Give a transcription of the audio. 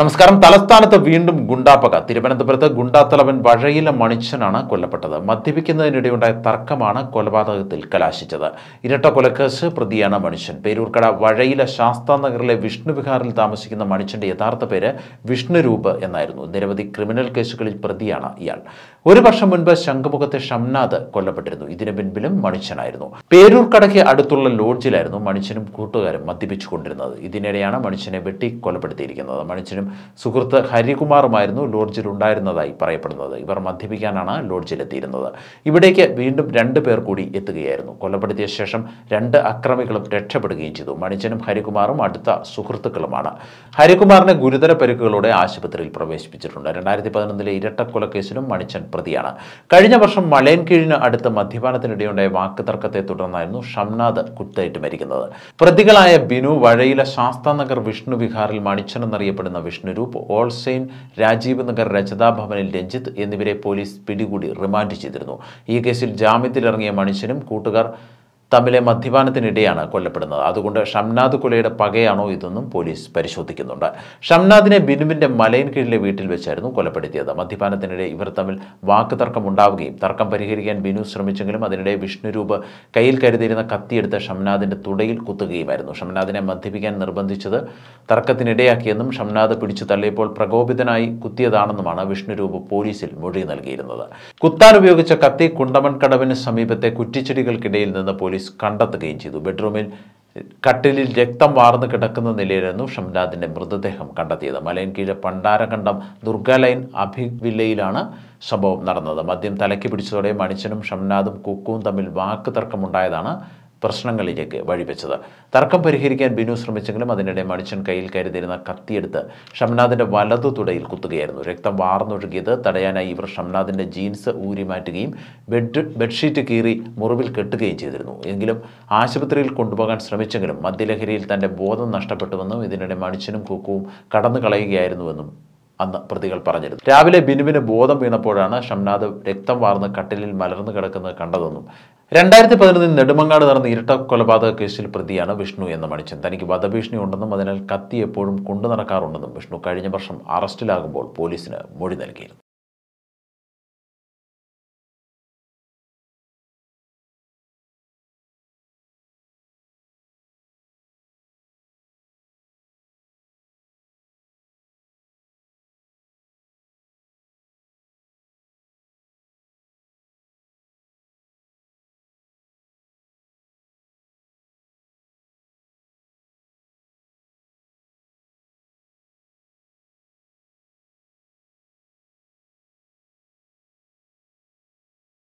നമസ്കാരം തലസ്ഥാനത്ത് വീണ്ടും ഗുണ്ടാപ്പക തിരുവനന്തപുരത്ത് ഗുണ്ടാത്തലവൻ വഴയിലെ മണിച്ചനാണ് കൊല്ലപ്പെട്ടത് മദ്യപിക്കുന്നതിനിടെയുണ്ടായ തർക്കമാണ് കൊലപാതകത്തിൽ കലാശിച്ചത് ഇരട്ട കൊലക്കേസ് പ്രതിയാണ് മണിച്ചൻ പേരൂർക്കട വഴയിലെ ശാസ്താ നഗറിലെ വിഷ്ണുവിഹാറിൽ താമസിക്കുന്ന മണിച്ചന്റെ യഥാർത്ഥ പേര് വിഷ്ണുരൂപ് എന്നായിരുന്നു നിരവധി ക്രിമിനൽ കേസുകളിൽ പ്രതിയാണ് ഇയാൾ ഒരു വർഷം മുൻപ് ശംഖുമുഖത്തെ ഷംനാഥ് കൊല്ലപ്പെട്ടിരുന്നു ഇതിനു പിൻപിലും മണിച്ചനായിരുന്നു പേരൂർക്കടയ്ക്ക് അടുത്തുള്ള ലോഡ്ജിലായിരുന്നു മണിച്ചനും കൂട്ടുകാരും മദ്യപിച്ചുകൊണ്ടിരുന്നത് ഇതിനിടെയാണ് മണിച്ചനെ വെട്ടി കൊലപ്പെടുത്തിയിരിക്കുന്നത് മണിച്ചനും സുഹൃത്ത് ഹരികുമാറുമായിരുന്നു ലോഡ്ജിൽ ഉണ്ടായിരുന്നതായി പറയപ്പെടുന്നത് ഇവർ മദ്യപിക്കാനാണ് ലോഡ്ജിലെത്തിയിരുന്നത് ഇവിടേക്ക് വീണ്ടും രണ്ട് പേർ കൂടി എത്തുകയായിരുന്നു കൊലപ്പെടുത്തിയ ശേഷം രണ്ട് അക്രമികളും രക്ഷപ്പെടുകയും ചെയ്തു മണിച്ചനും ഹരികുമാറും അടുത്ത സുഹൃത്തുക്കളുമാണ് ഹരികുമാറിനെ ഗുരുതര പരിക്കുകളോടെ ആശുപത്രിയിൽ പ്രവേശിപ്പിച്ചിട്ടുണ്ട് രണ്ടായിരത്തി പതിനൊന്നിലെ ഇരട്ടക്കൊലക്കേസിലും മണിച്ചൻ പ്രതിയാണ് കഴിഞ്ഞ വർഷം മലയൻകീഴിന് അടുത്ത് മദ്യപാനത്തിനിടെയുണ്ടായ തർക്കത്തെ തുടർന്നായിരുന്നു ഷംനാഥ് കുത്തേറ്റ് മരിക്കുന്നത് പ്രതികളായ ബിനു വഴയിലെ ശാസ്താനഗർ വിഷ്ണു വിഹാറിൽ മണിച്ചൻ എന്നറിയപ്പെടുന്ന വിഷ്ണുരൂപ് ഓൾസെയിൻ രാജീവ് നഗർ രചതാ ഭവനിൽ രഞ്ജിത്ത് എന്നിവരെ പോലീസ് പിടികൂടി റിമാൻഡ് ചെയ്തിരുന്നു ഈ കേസിൽ ജാമ്യത്തിലിറങ്ങിയ മനുഷ്യനും കൂട്ടുകാർ തമ്മിലെ മദ്യപാനത്തിനിടെയാണ് കൊല്ലപ്പെടുന്നത് അതുകൊണ്ട് ഷംനാദ് കൊലയുടെ പകയാണോ ഇതെന്നും പോലീസ് പരിശോധിക്കുന്നുണ്ട് ഷംനാദിനെ ബിനുവിൻ്റെ മലയിൻ കീഴിലെ വീട്ടിൽ വെച്ചായിരുന്നു കൊലപ്പെടുത്തിയത് മദ്യപാനത്തിനിടെ ഇവർ തമ്മിൽ വാക്ക് തർക്കം ഉണ്ടാവുകയും തർക്കം പരിഹരിക്കാൻ ബിനു ശ്രമിച്ചെങ്കിലും അതിനിടെ വിഷ്ണുരൂപ് കയ്യിൽ കരുതിയിരുന്ന കത്തിയെടുത്ത് ഷംനാദിൻ്റെ തുടയിൽ കുത്തുകയുമായിരുന്നു ഷംനാദിനെ മദ്യപിക്കാൻ നിർബന്ധിച്ചത് തർക്കത്തിനിടയാക്കിയെന്നും ഷംനാദ് പിടിച്ചു തള്ളിയപ്പോൾ പ്രകോപിതനായി കുത്തിയതാണെന്നുമാണ് വിഷ്ണുരൂപ് പോലീസിൽ മൊഴി നൽകിയിരുന്നത് കുത്താൻ ഉപയോഗിച്ച കത്തി കുണ്ടമൺകടവിന് സമീപത്തെ കുറ്റിച്ചെടികൾക്കിടയിൽ നിന്ന് പോലീസ് പോലീസ് കണ്ടെത്തുകയും ചെയ്തു ബെഡ്റൂമിൽ കട്ടിലിൽ രക്തം വാർന്നു കിടക്കുന്ന നിലയിലായിരുന്നു ഷംനാഥിൻ്റെ മൃതദേഹം കണ്ടെത്തിയത് മലയൻകീഴ് പണ്ടാരകണ്ഠം ദുർഗാലൈൻ അഭിവില്ലയിലാണ് സംഭവം നടന്നത് മദ്യം തലയ്ക്ക് പിടിച്ചതോടെ മനുഷ്യനും ഷംനാഥും കുക്കുവും തമ്മിൽ വാക്ക് തർക്കമുണ്ടായതാണ് പ്രശ്നങ്ങളിലേക്ക് വഴിവെച്ചത് തർക്കം പരിഹരിക്കാൻ ബിനു ശ്രമിച്ചെങ്കിലും അതിനിടെ മണിച്ചൻ കയ്യിൽ കരുതിയിരുന്ന കത്തിയെടുത്ത് ഷംനാഥിൻ്റെ വലതു തുടയിൽ കുത്തുകയായിരുന്നു രക്തം വാർന്നൊഴുകിയത് തടയാനായി ഇവർ ഷംനാഥിൻ്റെ ജീൻസ് ഊരി മാറ്റുകയും ബെഡ് ബെഡ്ഷീറ്റ് കീറി മുറിവിൽ കെട്ടുകയും ചെയ്തിരുന്നു എങ്കിലും ആശുപത്രിയിൽ കൊണ്ടുപോകാൻ ശ്രമിച്ചെങ്കിലും മദ്യലഹരിയിൽ തൻ്റെ ബോധം നഷ്ടപ്പെട്ടുവെന്നും ഇതിനിടെ മണിച്ചനും കുക്കുവും കടന്നു കളയുകയായിരുന്നുവെന്നും അന്ന് പ്രതികൾ പറഞ്ഞിരുന്നു രാവിലെ ബിനുവിന് ബോധം വീണപ്പോഴാണ് ഷംനാദ് രക്തം വാർന്ന് കട്ടിലിൽ മലർന്നു കിടക്കുന്നത് കണ്ടതെന്നും രണ്ടായിരത്തി പതിനൊന്നിൽ നെടുമങ്ങാട് നടന്ന ഇരട്ട കൊലപാതക കേസിൽ പ്രതിയാണ് വിഷ്ണു എന്ന മണിച്ചൻ തനിക്ക് വധഭീഷണി ഉണ്ടെന്നും അതിനാൽ കത്തി എപ്പോഴും കൊണ്ടു നടക്കാറുണ്ടെന്നും വിഷ്ണു കഴിഞ്ഞ വർഷം അറസ്റ്റിലാകുമ്പോൾ പോലീസിന് മൊഴി നൽകിയിരുന്നു